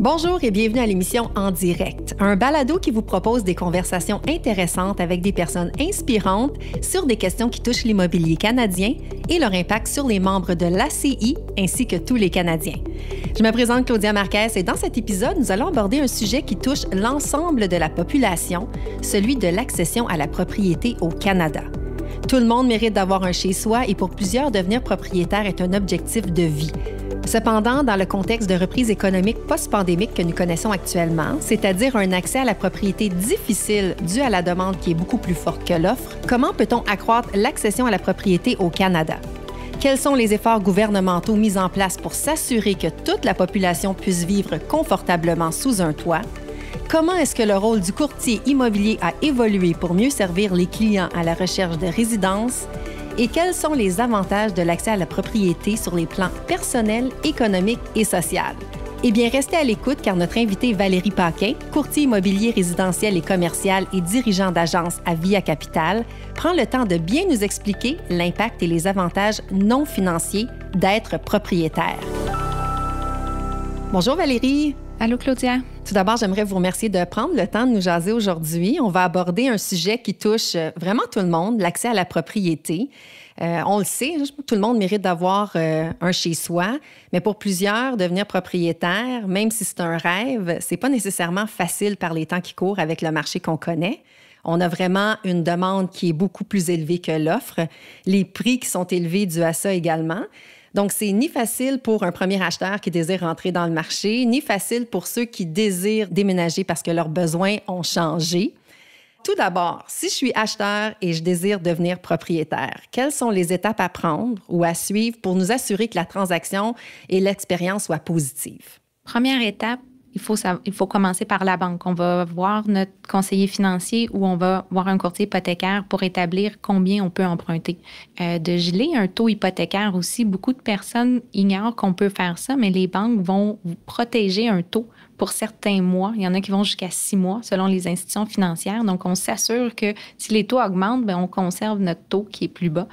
Bonjour et bienvenue à l'émission En direct, un balado qui vous propose des conversations intéressantes avec des personnes inspirantes sur des questions qui touchent l'immobilier canadien et leur impact sur les membres de l'ACI ainsi que tous les Canadiens. Je me présente Claudia Marquez et dans cet épisode, nous allons aborder un sujet qui touche l'ensemble de la population, celui de l'accession à la propriété au Canada. Tout le monde mérite d'avoir un chez-soi et pour plusieurs, devenir propriétaire est un objectif de vie. Cependant, dans le contexte de reprise économique post-pandémique que nous connaissons actuellement, c'est-à-dire un accès à la propriété difficile dû à la demande qui est beaucoup plus forte que l'offre, comment peut-on accroître l'accession à la propriété au Canada? Quels sont les efforts gouvernementaux mis en place pour s'assurer que toute la population puisse vivre confortablement sous un toit? Comment est-ce que le rôle du courtier immobilier a évolué pour mieux servir les clients à la recherche de résidences Et quels sont les avantages de l'accès à la propriété sur les plans personnel, économique et social? Eh bien, restez à l'écoute car notre invitée Valérie Paquin, courtier immobilier résidentiel et commercial et dirigeant d'agence à Via Capital, prend le temps de bien nous expliquer l'impact et les avantages non financiers d'être propriétaire. Bonjour Valérie. Allô, Claudia. Tout d'abord, j'aimerais vous remercier de prendre le temps de nous jaser aujourd'hui. On va aborder un sujet qui touche euh, vraiment tout le monde, l'accès à la propriété. Euh, on le sait, tout le monde mérite d'avoir euh, un chez soi, mais pour plusieurs, devenir propriétaire, même si c'est un rêve, c'est pas nécessairement facile par les temps qui courent avec le marché qu'on connaît. On a vraiment une demande qui est beaucoup plus élevée que l'offre, les prix qui sont élevés dû à ça également. Donc, c'est ni facile pour un premier acheteur qui désire rentrer dans le marché, ni facile pour ceux qui désirent déménager parce que leurs besoins ont changé. Tout d'abord, si je suis acheteur et je désire devenir propriétaire, quelles sont les étapes à prendre ou à suivre pour nous assurer que la transaction et l'expérience soient positives? Première étape, il faut, il faut commencer par la banque. On va voir notre conseiller financier ou on va voir un courtier hypothécaire pour établir combien on peut emprunter. Euh, de geler un taux hypothécaire aussi, beaucoup de personnes ignorent qu'on peut faire ça, mais les banques vont protéger un taux pour certains mois. Il y en a qui vont jusqu'à six mois selon les institutions financières. Donc, on s'assure que si les taux augmentent, bien, on conserve notre taux qui est plus bas.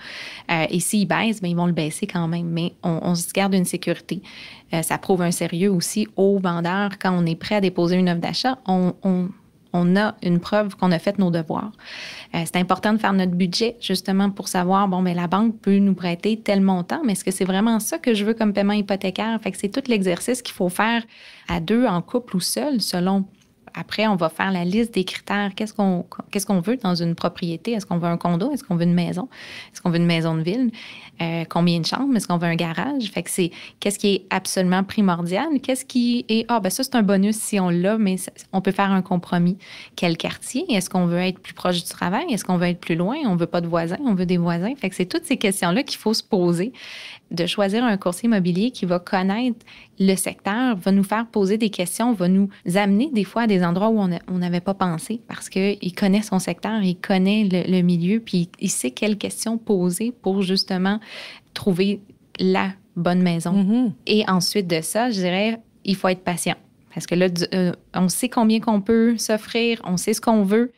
Euh, et s'ils baissent, bien, ils vont le baisser quand même. Mais on, se garde une sécurité. Euh, ça prouve un sérieux aussi aux vendeurs. Quand on est prêt à déposer une offre d'achat, on on a une preuve qu'on a fait nos devoirs. Euh, c'est important de faire notre budget, justement, pour savoir, bon, mais ben, la banque peut nous prêter tel montant, mais est-ce que c'est vraiment ça que je veux comme paiement hypothécaire? Fait que c'est tout l'exercice qu'il faut faire à deux, en couple ou seul, selon après, on va faire la liste des critères. Qu'est-ce qu'on qu'est-ce qu'on veut dans une propriété? Est-ce qu'on veut un condo? Est-ce qu'on veut une maison? Est-ce qu'on veut une maison de ville? Euh, combien de chambres, est-ce qu'on veut un garage? Fait que c'est qu'est-ce qui est absolument primordial? Qu'est-ce qui est, ah, ben ça, c'est un bonus si on l'a, mais on peut faire un compromis. Quel quartier? Est-ce qu'on veut être plus proche du travail? Est-ce qu'on veut être plus loin? On veut pas de voisins, on veut des voisins. c'est toutes ces questions-là qu'il faut se poser de choisir un courtier immobilier qui va connaître le secteur, va nous faire poser des questions, va nous amener des fois à des endroits où on n'avait pas pensé parce qu'il connaît son secteur, il connaît le, milieu, puis il, sait quelles questions poser pour justement trouver la bonne maison. Mm-hmm. Et ensuite de ça, je dirais, il faut être patient. Parce que là, euh, on sait combien qu'on peut s'offrir, on sait ce qu'on veut.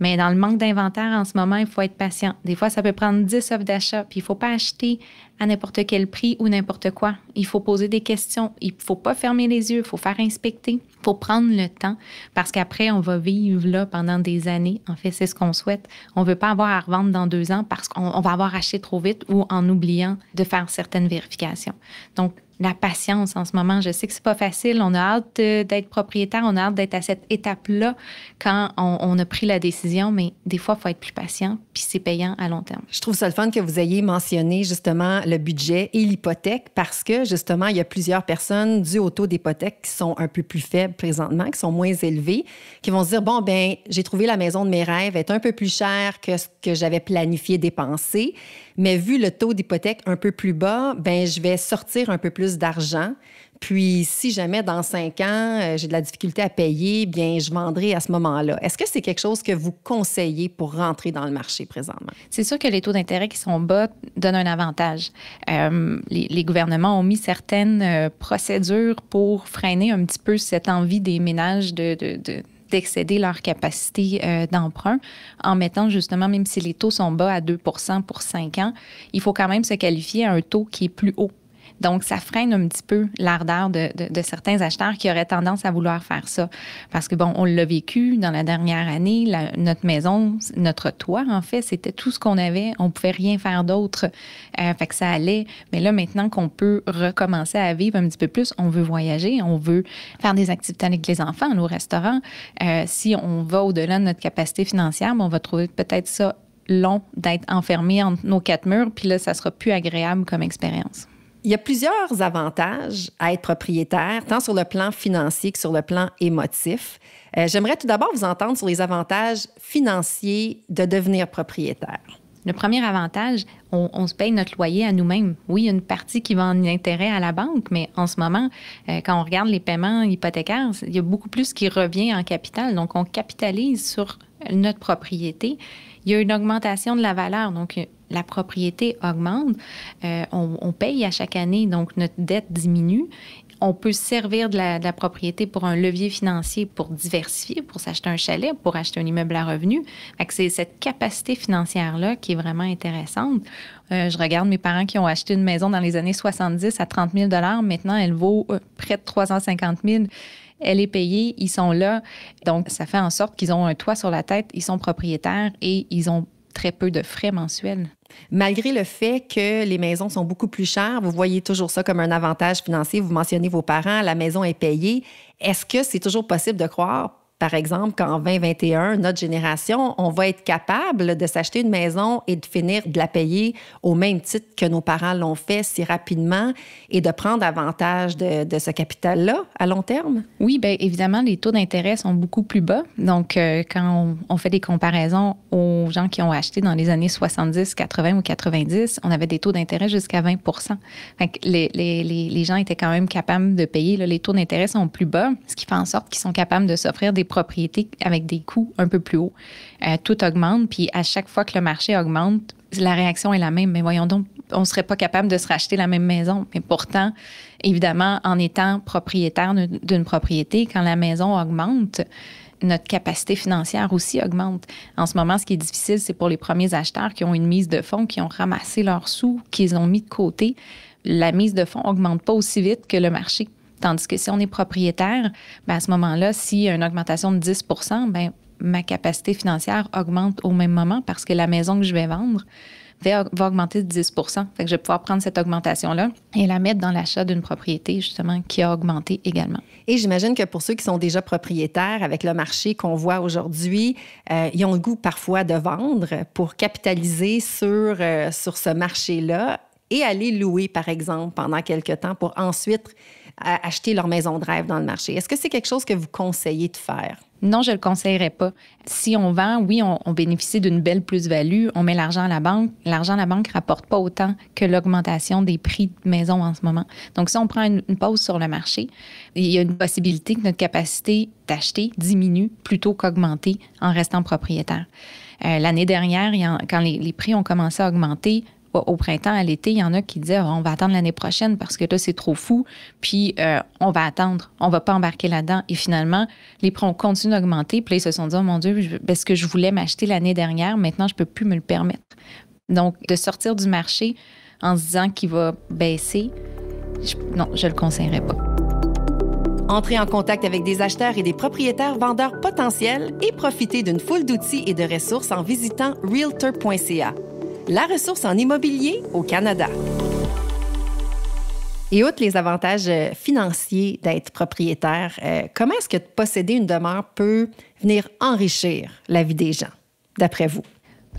Mais dans le manque d'inventaire en ce moment, il faut être patient. Des fois, ça peut prendre 10 offres d'achat, puis il ne faut pas acheter à n'importe quel prix ou n'importe quoi. Il faut poser des questions, il ne faut pas fermer les yeux, il faut faire inspecter, il faut prendre le temps, parce qu'après, on va vivre là pendant des années. En fait, c'est ce qu'on souhaite. On ne veut pas avoir à revendre dans deux ans parce qu'on va avoir acheté trop vite ou en oubliant de faire certaines vérifications. Donc, la patience en ce moment. Je sais que c'est pas facile. On a hâte d'être propriétaire, on a hâte d'être à cette étape-là quand on, a pris la décision, mais des fois, il faut être plus patient, puis c'est payant à long terme. Je trouve ça le fun que vous ayez mentionné justement le budget et l'hypothèque parce que justement, il y a plusieurs personnes dues au taux d'hypothèque qui sont un peu plus faibles présentement, qui sont moins élevées, qui vont se dire, bon, ben j'ai trouvé la maison de mes rêves, elle est un peu plus chère que ce que j'avais planifié dépenser. Mais vu le taux d'hypothèque un peu plus bas, ben je vais sortir un peu plus d'argent. Puis, si jamais dans cinq ans, euh, j'ai de la difficulté à payer, bien, je vendrai à ce moment-là. Est-ce que c'est quelque chose que vous conseillez pour rentrer dans le marché présentement? C'est sûr que les taux d'intérêt qui sont bas donnent un avantage. Euh, les, gouvernements ont mis certaines euh, procédures pour freiner un petit peu cette envie des ménages de d'excéder leur capacité euh, d'emprunt en mettant justement, même si les taux sont bas à 2 pour 5 ans, il faut quand même se qualifier à un taux qui est plus haut donc, ça freine un petit peu l'ardeur de, certains acheteurs qui auraient tendance à vouloir faire ça. Parce que, bon, on l'a vécu dans la dernière année, notre maison, notre toit, en fait, c'était tout ce qu'on avait. On ne pouvait rien faire d'autre. Euh, fait que ça allait. Mais là, maintenant qu'on peut recommencer à vivre un petit peu plus, on veut voyager, on veut faire des activités avec les enfants, nos restaurants. Euh, si on va au-delà de notre capacité financière, ben, on va trouver peut-être ça long d'être enfermé entre nos quatre murs, puis là, ça sera plus agréable comme expérience il y a plusieurs avantages à être propriétaire, tant sur le plan financier que sur le plan émotif. Euh, j'aimerais tout d'abord vous entendre sur les avantages financiers de devenir propriétaire. Le premier avantage, on, se paye notre loyer à nous-mêmes. Oui, il y a une partie qui va en intérêt à la banque, mais en ce moment, euh, quand on regarde les paiements hypothécaires, il y a beaucoup plus qui revient en capital. Donc, on capitalise sur notre propriété, il y a une augmentation de la valeur. Donc, euh, la propriété augmente. Euh, on, paye à chaque année, donc notre dette diminue. On peut servir de la, propriété pour un levier financier pour diversifier, pour s'acheter un chalet, pour acheter un immeuble à revenus. C'est cette capacité financière-là qui est vraiment intéressante. Euh, je regarde mes parents qui ont acheté une maison dans les années 70 à 30 000 Maintenant, elle vaut près de 350 000 elle est payée, ils sont là. Donc, ça fait en sorte qu'ils ont un toit sur la tête, ils sont propriétaires et ils ont très peu de frais mensuels. Malgré le fait que les maisons sont beaucoup plus chères, vous voyez toujours ça comme un avantage financier. Vous mentionnez vos parents, la maison est payée. Est-ce que c'est toujours possible de croire par exemple, qu'en 2021, notre génération, on va être capable de s'acheter une maison et de finir de la payer au même titre que nos parents l'ont fait si rapidement et de prendre avantage de, ce capital-là à long terme? Oui, bien évidemment, les taux d'intérêt sont beaucoup plus bas. Donc, euh, quand on, fait des comparaisons aux gens qui ont acheté dans les années 70, 80 ou 90, on avait des taux d'intérêt jusqu'à 20 les, gens étaient quand même capables de payer. les taux d'intérêt sont plus bas, ce qui fait en sorte qu'ils sont capables de s'offrir des propriété avec des coûts un peu plus hauts. Euh, tout augmente, puis à chaque fois que le marché augmente, la réaction est la même. Mais voyons donc, on ne serait pas capable de se racheter la même maison. Mais pourtant, évidemment, en étant propriétaire d'une propriété, quand la maison augmente, notre capacité financière aussi augmente. En ce moment, ce qui est difficile, c'est pour les premiers acheteurs qui ont une mise de fonds, qui ont ramassé leurs sous, qu'ils ont mis de côté. La mise de fonds augmente pas aussi vite que le marché. Tandis que si on est propriétaire, ben à ce moment-là, s'il y a une augmentation de 10 ben, ma capacité financière augmente au même moment parce que la maison que je vais vendre va, augmenter de 10 Fait que je vais pouvoir prendre cette augmentation-là et la mettre dans l'achat d'une propriété, justement, qui a augmenté également. Et j'imagine que pour ceux qui sont déjà propriétaires, avec le marché qu'on voit aujourd'hui, euh, ils ont le goût parfois de vendre pour capitaliser sur, euh, sur ce marché-là et aller louer, par exemple, pendant quelques temps pour ensuite à acheter leur maison de rêve dans le marché. Est-ce que c'est quelque chose que vous conseillez de faire? Non, je ne le conseillerais pas. Si on vend, oui, on, bénéficie d'une belle plus-value, on met l'argent à la banque. L'argent à la banque ne rapporte pas autant que l'augmentation des prix de maison en ce moment. Donc, si on prend une, pause sur le marché, il y a une possibilité que notre capacité d'acheter diminue plutôt qu'augmenter en restant propriétaire. Euh, l'année dernière, quand les, les prix ont commencé à augmenter, au printemps, à l'été, il y en a qui disent ah, on va attendre l'année prochaine parce que là, c'est trop fou, puis euh, on va attendre, on va pas embarquer là-dedans. Et finalement, les prix ont continué d'augmenter, puis ils se sont dit oh mon Dieu, parce que je voulais m'acheter l'année dernière, maintenant, je peux plus me le permettre. Donc, de sortir du marché en se disant qu'il va baisser, je, non, je le conseillerais pas. Entrez en contact avec des acheteurs et des propriétaires vendeurs potentiels et profitez d'une foule d'outils et de ressources en visitant realtor.ca la ressource en immobilier au Canada. Et outre les avantages euh, financiers d'être propriétaire, euh, comment est-ce que posséder une demeure peut venir enrichir la vie des gens, d'après vous?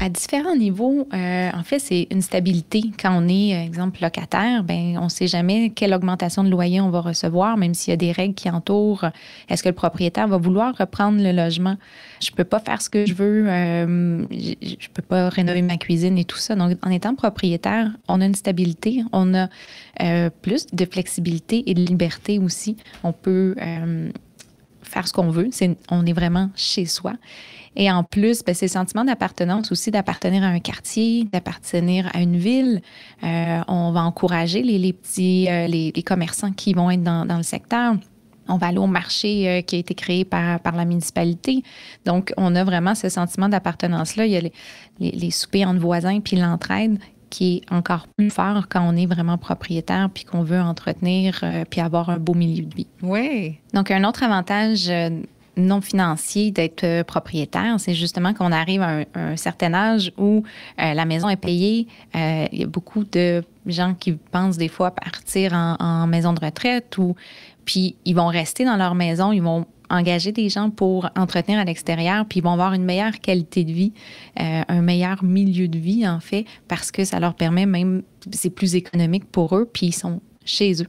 À différents niveaux, euh, en fait, c'est une stabilité. Quand on est, euh, exemple, locataire, ben, on ne sait jamais quelle augmentation de loyer on va recevoir, même s'il y a des règles qui entourent. Est-ce que le propriétaire va vouloir reprendre le logement? Je ne peux pas faire ce que je veux, euh, je ne peux pas rénover ma cuisine et tout ça. Donc, en étant propriétaire, on a une stabilité, on a plus de flexibilité et de liberté aussi. On peut faire ce qu'on veut. on est vraiment chez soi. Et en plus, ben, c'est le d'appartenance aussi, d'appartenir à un quartier, d'appartenir à une ville. Euh, on va encourager les, petits, euh, les, commerçants qui vont être dans, dans le secteur. On va aller au marché euh, qui a été créé par, par, la municipalité. Donc, on a vraiment ce sentiment d'appartenance-là. Il y a les, les, les soupers entre voisins puis l'entraide qui est encore plus fort quand on est vraiment propriétaire puis qu'on veut entretenir euh, puis avoir un beau milieu de vie. Oui. Donc, un autre avantage euh, non financier d'être euh, propriétaire, c'est justement qu'on arrive à un, certain âge où la maison est payée. il y a beaucoup de gens qui pensent des fois partir en, en maison de retraite ou puis ils vont rester dans leur maison, ils vont engager des gens pour entretenir à l'extérieur, puis ils vont avoir une meilleure qualité de vie, euh, un meilleur milieu de vie, en fait, parce que ça leur permet même, c'est plus économique pour eux, puis ils sont chez eux.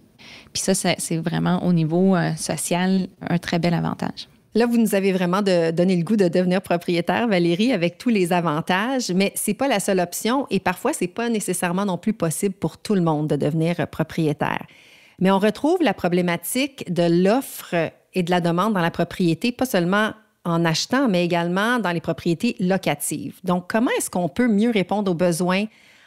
Puis ça, c'est vraiment au niveau euh, social un très bel avantage. Là, vous nous avez vraiment de, donné le goût de devenir propriétaire, Valérie, avec tous les avantages, mais c'est pas la seule option et parfois, c'est pas nécessairement non plus possible pour tout le monde de devenir propriétaire. Mais on retrouve la problématique de l'offre et de la demande dans la propriété, pas seulement en achetant, mais également dans les propriétés locatives. Donc, comment est-ce qu'on peut mieux répondre aux besoins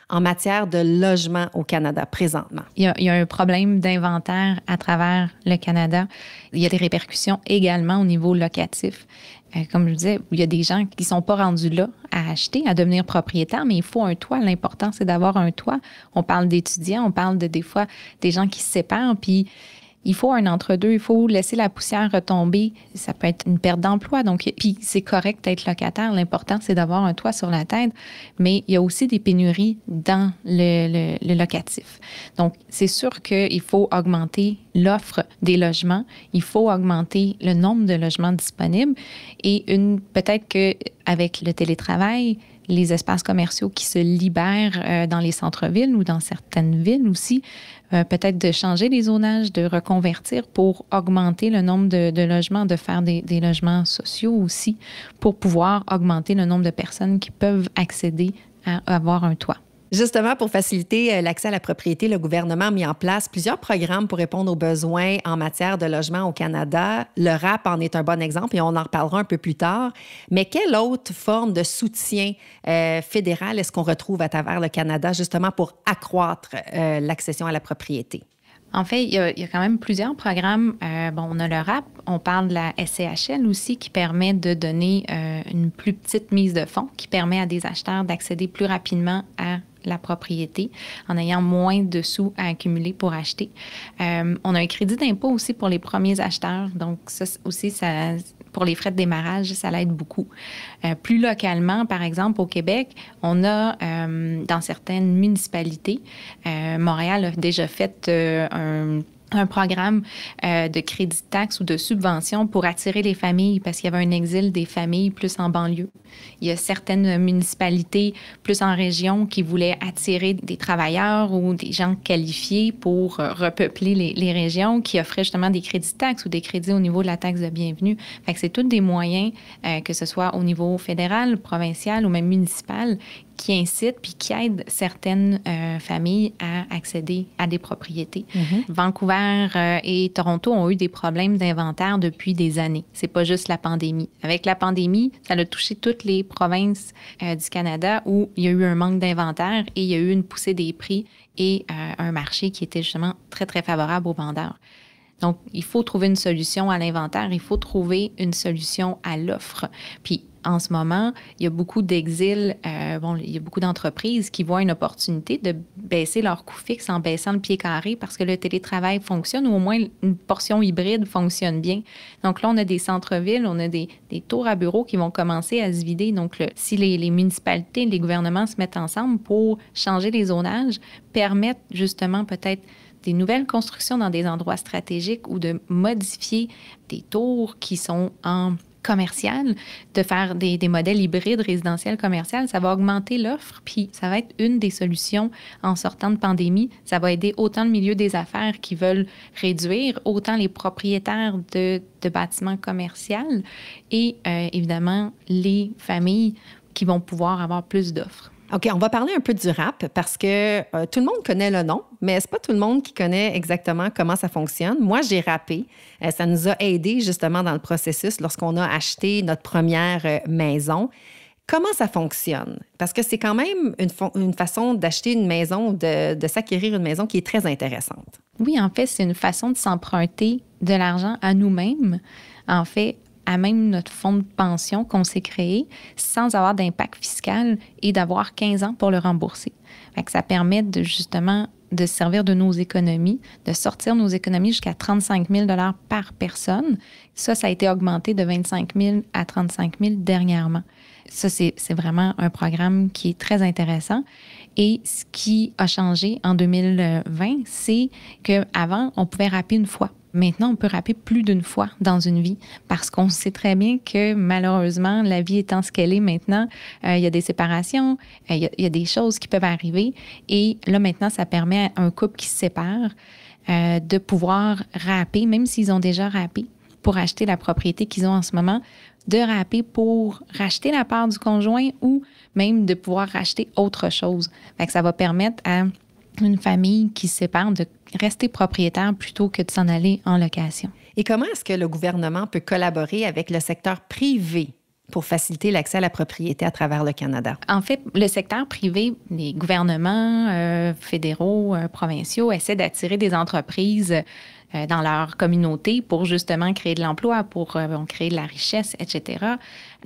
en matière de logement au Canada présentement? Il y a, un problème d'inventaire à travers le Canada. Il y a des répercussions également au niveau locatif. Euh, comme je disais, il y a des gens qui ne sont pas rendus là à acheter, à devenir propriétaire, mais il faut un toit. L'important, c'est d'avoir un toit. On parle d'étudiants, on parle de des fois des gens qui se séparent, puis il faut un entre-deux, il faut laisser la poussière retomber. Ça peut être une perte d'emploi. Donc, puis c'est correct d'être locataire. L'important, c'est d'avoir un toit sur la tête. Mais il y a aussi des pénuries dans le, locatif. Donc, c'est sûr qu'il faut augmenter l'offre des logements. Il faut augmenter le nombre de logements disponibles. Et peut-être que avec le télétravail, les espaces commerciaux qui se libèrent euh, dans les centres-villes ou dans certaines villes aussi, euh, peut-être de changer les zonages, de reconvertir pour augmenter le nombre de, logements, de faire des, logements sociaux aussi, pour pouvoir augmenter le nombre de personnes qui peuvent accéder à avoir un toit. Justement, pour faciliter euh, l'accès à la propriété, le gouvernement a mis en place plusieurs programmes pour répondre aux besoins en matière de logement au Canada. Le RAP en est un bon exemple et on en reparlera un peu plus tard. Mais quelle autre forme de soutien euh, fédéral est-ce qu'on retrouve à travers le Canada justement pour accroître euh, l'accession à la propriété? En fait, il y, a, quand même plusieurs programmes. bon, on a le RAP, on parle de la SCHL aussi, qui permet de donner une plus petite mise de fonds, qui permet à des acheteurs d'accéder plus rapidement à la propriété en ayant moins de sous à accumuler pour acheter. Euh, on a un crédit d'impôt aussi pour les premiers acheteurs. Donc, ça aussi, ça, pour les frais de démarrage, ça l'aide beaucoup. Euh, plus localement, par exemple, au Québec, on a euh, dans certaines municipalités, Montréal a déjà fait un un programme euh, de crédit de taxe ou de subvention pour attirer les familles parce qu'il y avait un exil des familles plus en banlieue. Il y a certaines municipalités plus en région qui voulaient attirer des travailleurs ou des gens qualifiés pour euh, repeupler les, régions qui offraient justement des crédits de taxe ou des crédits au niveau de la taxe de bienvenue. c'est tous des moyens, euh, que ce soit au niveau fédéral, provincial ou même municipal, qui incite puis qui aide certaines euh, familles à accéder à des propriétés. Mhm. Vancouver euh, et Toronto ont eu des problèmes d'inventaire depuis des années. C'est pas juste la pandémie. Avec la pandémie, ça a touché toutes les provinces euh, du Canada où il y a eu un manque d'inventaire et il y a eu une poussée des prix et un marché qui était justement très très favorable aux vendeurs. Donc, il faut trouver une solution à l'inventaire, il faut trouver une solution à l'offre. Puis, en ce moment, il y a beaucoup d'exils, euh, bon, il y a beaucoup d'entreprises qui voient une opportunité de baisser leur coût fixe en baissant le pied carré parce que le télétravail fonctionne ou au moins une portion hybride fonctionne bien. Donc là, on a des centres-villes, on a des, tours à bureaux qui vont commencer à se vider. Donc si les, municipalités, les gouvernements se mettent ensemble pour changer les zonages, permettre justement peut-être des nouvelles constructions dans des endroits stratégiques ou de modifier des tours qui sont en commercial, de faire des, modèles hybrides résidentiels commercial, ça va augmenter l'offre, puis ça va être une des solutions en sortant de pandémie. Ça va aider autant le milieu des affaires qui veulent réduire, autant les propriétaires de, bâtiments commerciaux et euh, évidemment les familles qui vont pouvoir avoir plus d'offres. OK, on va parler un peu du rap parce que euh, tout le monde connaît le nom, mais c'est pas tout le monde qui connaît exactement comment ça fonctionne. Moi, j'ai rappé. Euh, ça nous a aidé justement dans le processus lorsqu'on a acheté notre première euh, maison. Comment ça fonctionne? Parce que c'est quand même une, façon d'acheter une maison, de s'acquérir une maison qui est très intéressante. Oui, en fait, c'est une façon de s'emprunter de l'argent à nous-mêmes. En fait, à même notre fonds de pension qu'on s'est créé sans avoir d'impact fiscal et d'avoir 15 ans pour le rembourser. ça permet de justement de servir de nos économies, de sortir nos économies jusqu'à 35 000 par personne. Ça, ça a été augmenté de 25 000 à 35 000 dernièrement. Ça, c'est vraiment un programme qui est très intéressant. Et ce qui a changé en 2020, c'est qu'avant, on pouvait rappeler une fois Maintenant, on peut rapper plus d'une fois dans une vie parce qu'on sait très bien que malheureusement, la vie étant ce qu'elle est maintenant, euh, il y a des séparations, euh, il, y a, des choses qui peuvent arriver. Et là, maintenant, ça permet à un couple qui se sépare euh, de pouvoir rapper, même s'ils ont déjà rappé pour acheter la propriété qu'ils ont en ce moment, de rapper pour racheter la part du conjoint ou même de pouvoir racheter autre chose. ça va permettre à une famille qui se sépare de rester propriétaire plutôt que de s'en aller en location. Et comment est-ce que le gouvernement peut collaborer avec le secteur privé pour faciliter l'accès à la propriété à travers le Canada? En fait, le secteur privé, les gouvernements euh, fédéraux, euh, provinciaux essaient d'attirer des entreprises euh, dans leur communauté pour justement créer de l'emploi, pour créer de la richesse, etc.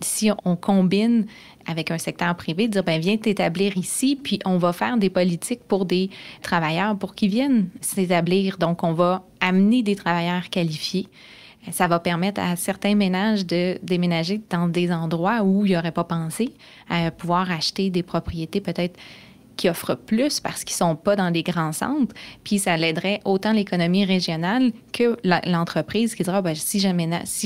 Si on combine avec un secteur privé, de dire, ben viens t'établir ici, puis on va faire des politiques pour des travailleurs, pour qu'ils viennent s'établir. Donc, on va amener des travailleurs qualifiés. Ça va permettre à certains ménages de déménager dans des endroits où ils n'auraient pas pensé à euh, pouvoir acheter des propriétés peut-être qui offrent plus parce qu'ils ne sont pas dans des grands centres, puis ça l'aiderait autant l'économie régionale que l'entreprise qui dira, ben, si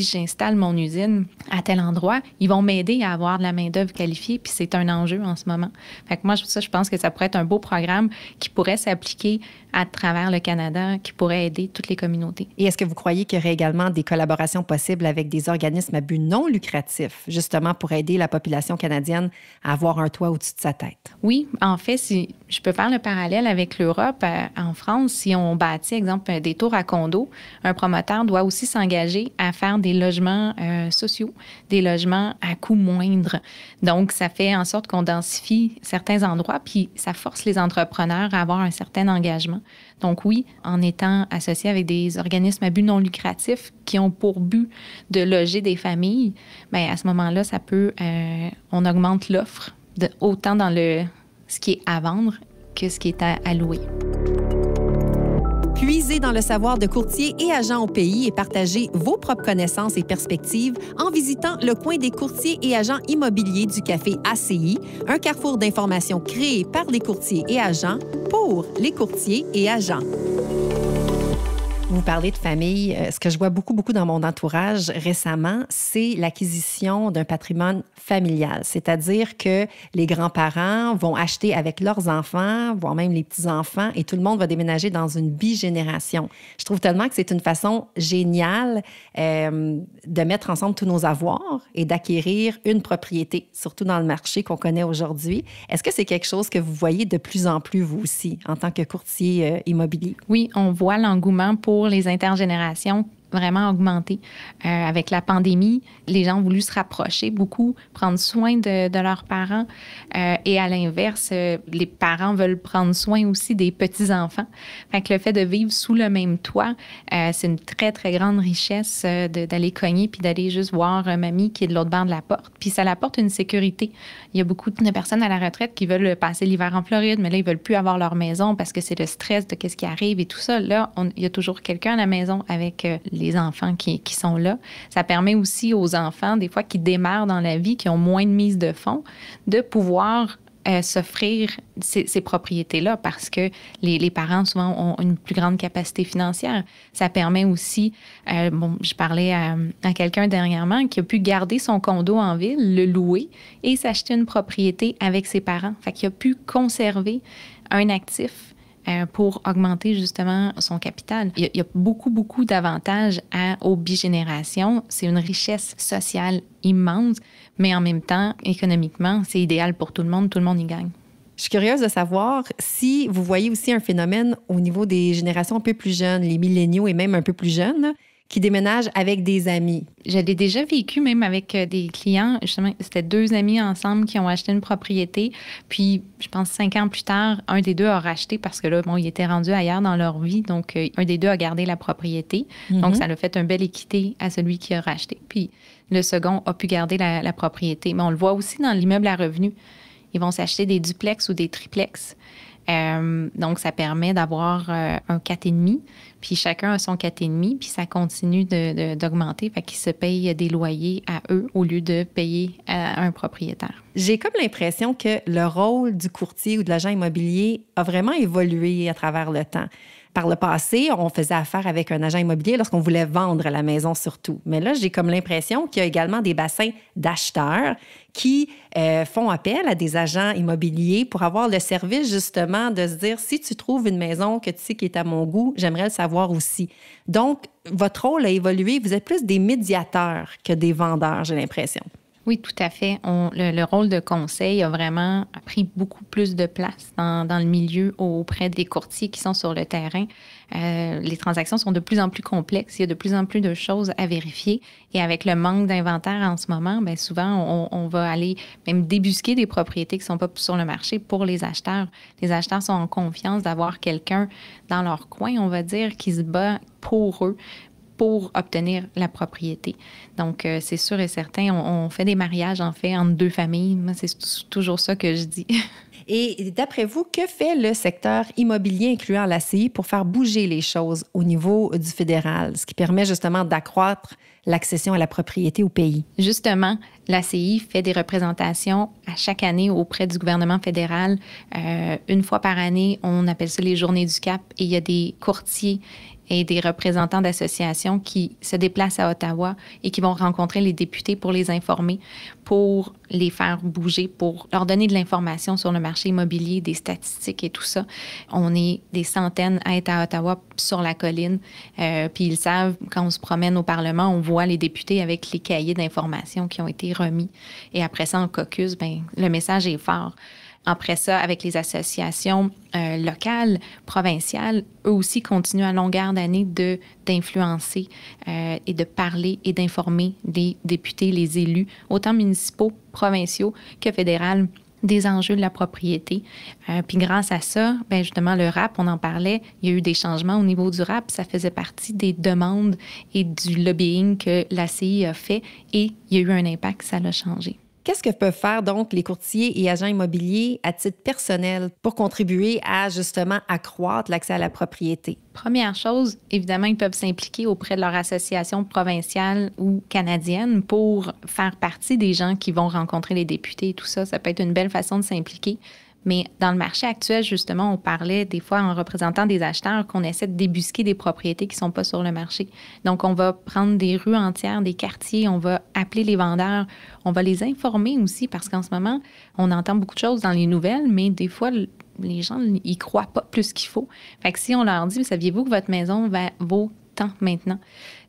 j'installe mon usine à tel endroit, ils vont m'aider à avoir de la main-d'œuvre qualifiée, puis c'est un enjeu en ce moment. Fait que moi, ça, je pense que ça pourrait être un beau programme qui pourrait s'appliquer à travers le Canada, qui pourrait aider toutes les communautés. Et est-ce que vous croyez qu'il y aurait également des collaborations possibles avec des organismes à but non lucratif, justement pour aider la population canadienne à avoir un toit au-dessus de sa tête? Oui, en fait, si je peux faire le parallèle avec l'Europe, euh, en France, si on bâtit, exemple, euh, des tours à condos, un promoteur doit aussi s'engager à faire des logements euh, sociaux, des logements à coût moindre. Donc, ça fait en sorte qu'on densifie certains endroits, puis ça force les entrepreneurs à avoir un certain engagement. Donc, oui, en étant associé avec des organismes à but non lucratif qui ont pour but de loger des familles, bien, à ce moment-là, ça peut, on augmente l'offre autant dans le ce qui est à vendre que ce qui est à, louer. Puisez dans le savoir de courtiers et agents au pays et partagez vos propres connaissances et perspectives en visitant le coin des courtiers et agents immobiliers du Café ACI, un carrefour d'informations créé par les courtiers et agents pour les courtiers et agents. Vous parlez de famille. Euh, ce que je vois beaucoup, beaucoup dans mon entourage récemment, c'est l'acquisition d'un patrimoine familial. C'est-à-dire que les grands-parents vont acheter avec leurs enfants, voire même les petits-enfants, et tout le monde va déménager dans une bigénération. Je trouve tellement que c'est une façon géniale euh, de mettre ensemble tous nos avoirs et d'acquérir une propriété, surtout dans le marché qu'on connaît aujourd'hui. Est-ce que c'est quelque chose que vous voyez de plus en plus, vous aussi, en tant que courtier euh, immobilier? Oui, on voit l'engouement pour pour les intergénérations vraiment augmenté. Euh, avec la pandémie, les gens ont voulu se rapprocher beaucoup, prendre soin de, de leurs parents. Euh, et à l'inverse, euh, les parents veulent prendre soin aussi des petits-enfants. Fait que le fait de vivre sous le même toit, c'est une très, très grande richesse d'aller cogner puis d'aller juste voir mamie qui est de l'autre bord de la porte. Puis ça apporte une sécurité. Il y a beaucoup de personnes à la retraite qui veulent passer l'hiver en Floride, mais là, ils veulent plus avoir leur maison parce que c'est le stress de qu'est-ce qui arrive et tout ça. Là, on, il y a toujours quelqu'un à la maison avec les les enfants qui, sont là. Ça permet aussi aux enfants, des fois, qui démarrent dans la vie, qui ont moins de mise de fonds, de pouvoir euh, s'offrir ces, propriétés-là parce que les, parents souvent ont une plus grande capacité financière. Ça permet aussi, euh, je parlais à, quelqu'un dernièrement qui a pu garder son condo en ville, le louer et s'acheter une propriété avec ses parents. Fait qu'il a pu conserver un actif euh, pour augmenter justement son capital. Il y a, beaucoup, beaucoup d'avantages aux bigénérations. C'est une richesse sociale immense, mais en même temps, économiquement, c'est idéal pour tout le monde. Tout le monde y gagne. Je suis curieuse de savoir si vous voyez aussi un phénomène au niveau des générations un peu plus jeunes, les milléniaux et même un peu plus jeunes qui déménage avec des amis. J'avais déjà vécu même avec euh, des clients. Justement, c'était deux amis ensemble qui ont acheté une propriété. Puis, je pense, cinq ans plus tard, un des deux a racheté parce que là, bon, il était rendu ailleurs dans leur vie. Donc, euh, un des deux a gardé la propriété. Donc, mhm. ça l'a fait un bel équité à celui qui a racheté. Puis, le second a pu garder la, la propriété. Mais on le voit aussi dans l'immeuble à revenus. Ils vont s'acheter des duplex ou des triplex. Euh, donc, ça permet d'avoir euh, un 4,5, puis chacun a son 4,5, puis ça continue d'augmenter, de, fait qu'ils se payent des loyers à eux au lieu de payer à un propriétaire. J'ai comme l'impression que le rôle du courtier ou de l'agent immobilier a vraiment évolué à travers le temps. Par le passé, on faisait affaire avec un agent immobilier lorsqu'on voulait vendre la maison surtout. Mais là, j'ai comme l'impression qu'il y a également des bassins d'acheteurs qui euh, font appel à des agents immobiliers pour avoir le service justement de se dire si tu trouves une maison que tu sais qui est à mon goût, j'aimerais le savoir aussi. Donc, votre rôle a évolué. Vous êtes plus des médiateurs que des vendeurs, j'ai l'impression. Oui, tout à fait. le, rôle de conseil a vraiment pris beaucoup plus de place dans, le milieu auprès des courtiers qui sont sur le terrain. Euh, les transactions sont de plus en plus complexes, il y a de plus en plus de choses à vérifier. Et avec le manque d'inventaire en ce moment, ben, souvent, on, on, va aller même débusquer des propriétés qui ne sont pas sur le marché pour les acheteurs. Les acheteurs sont en confiance d'avoir quelqu'un dans leur coin, on va dire, qui se bat pour eux pour obtenir la propriété. Donc, euh, c'est sûr et certain, on, fait des mariages, en fait, entre deux familles. Moi, c'est toujours ça que je dis. Et d'après vous, que fait le secteur immobilier, incluant la CI, pour faire bouger les choses au niveau du fédéral, ce qui permet justement d'accroître l'accession à la propriété au pays? Justement, la CI fait des représentations à chaque année auprès du gouvernement fédéral. Euh, une fois par année, on appelle ça les journées du CAP et il y a des courtiers et des représentants d'associations qui se déplacent à Ottawa et qui vont rencontrer les députés pour les informer, pour les faire bouger, pour leur donner de l'information sur le marché immobilier, des statistiques et tout ça. On est des centaines à être à Ottawa sur la colline, euh, puis ils savent, quand on se promène au Parlement, on voit les députés avec les cahiers d'informations qui ont été remis. Et après ça, en caucus, ben, le message est fort. Après ça, avec les associations euh, locales, provinciales, eux aussi continuent à longueur d'année de, d'influencer euh, et de parler et d'informer les députés, les élus, autant municipaux, provinciaux que fédéraux, des enjeux de la propriété. Euh, puis grâce à ça, ben justement, le RAP, on en parlait, il y a eu des changements au niveau du RAP. Ça faisait partie des demandes et du lobbying que la CI a fait et il y a eu un impact, ça l'a changé. Qu'est-ce que peuvent faire donc les courtiers et agents immobiliers à titre personnel pour contribuer à justement accroître l'accès à la propriété? Première chose, évidemment, ils peuvent s'impliquer auprès de leur association provinciale ou canadienne pour faire partie des gens qui vont rencontrer les députés et tout ça. Ça peut être une belle façon de s'impliquer. Mais dans le marché actuel, justement, on parlait des fois en représentant des acheteurs qu'on essaie de débusquer des propriétés qui ne sont pas sur le marché. Donc, on va prendre des rues entières, des quartiers, on va appeler les vendeurs, on va les informer aussi parce qu'en ce moment, on entend beaucoup de choses dans les nouvelles, mais des fois, les gens n'y croient pas plus qu'il faut. Fait que si on leur dit, saviez-vous que votre maison va, vaut tant maintenant?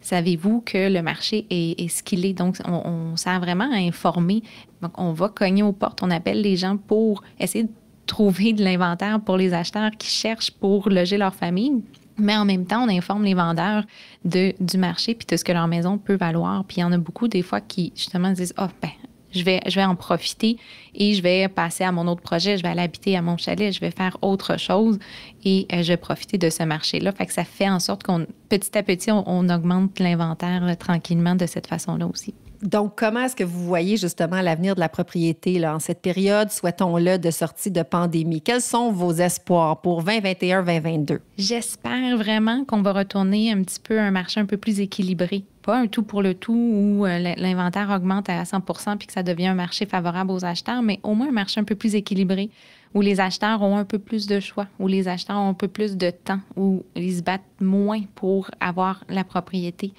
Savez-vous que le marché est, ce qu'il est? Donc, on, on sert vraiment à informer. Donc, on va cogner aux portes, on appelle les gens pour essayer de trouver de l'inventaire pour les acheteurs qui cherchent pour loger leur famille. Mais en même temps, on informe les vendeurs de, du marché puis de ce que leur maison peut valoir. Puis il y en a beaucoup des fois qui justement disent oh ben je vais je vais en profiter et je vais passer à mon autre projet, je vais aller habiter à mon chalet, je vais faire autre chose et euh, je vais profiter de ce marché là. Fait que ça fait en sorte qu'on petit à petit on augmente l'inventaire euh, tranquillement de cette façon là aussi. Donc, comment est-ce que vous voyez justement l'avenir de la propriété là, en cette période, souhaitons-le, de sortie de pandémie? Quels sont vos espoirs pour 2021-2022? J'espère vraiment qu'on va retourner un petit peu à un marché un peu plus équilibré. Pas un tout pour le tout où euh, l'inventaire augmente à 100 puis que ça devient un marché favorable aux acheteurs, mais au moins un marché un peu plus équilibré où les acheteurs ont un peu plus de choix, où les acheteurs ont un peu plus de temps, où ils se battent moins pour avoir la propriété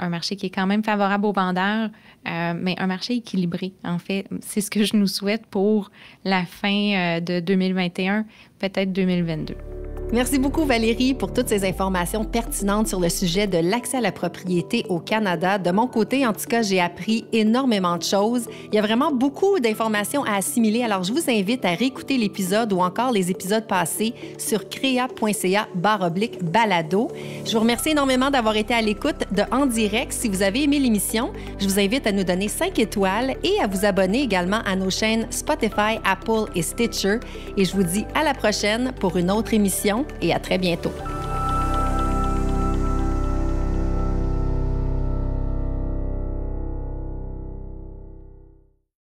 un marché qui est quand même favorable aux vendeurs, euh, mais un marché équilibré, en fait. C'est ce que je nous souhaite pour la fin euh, de 2021, peut-être 2022. Merci beaucoup Valérie pour toutes ces informations pertinentes sur le sujet de l'accès à la propriété au Canada. De mon côté, en tout cas, j'ai appris énormément de choses. Il y a vraiment beaucoup d'informations à assimiler, alors je vous invite à réécouter l'épisode ou encore les épisodes passés sur crea.ca balado. Je vous remercie énormément d'avoir été à l'écoute de En direct. Si vous avez aimé l'émission, je vous invite à nous donner 5 étoiles et à vous abonner également à nos chaînes Spotify, Apple et Stitcher. Et je vous dis à la prochaine pour une autre émission et à très bientôt.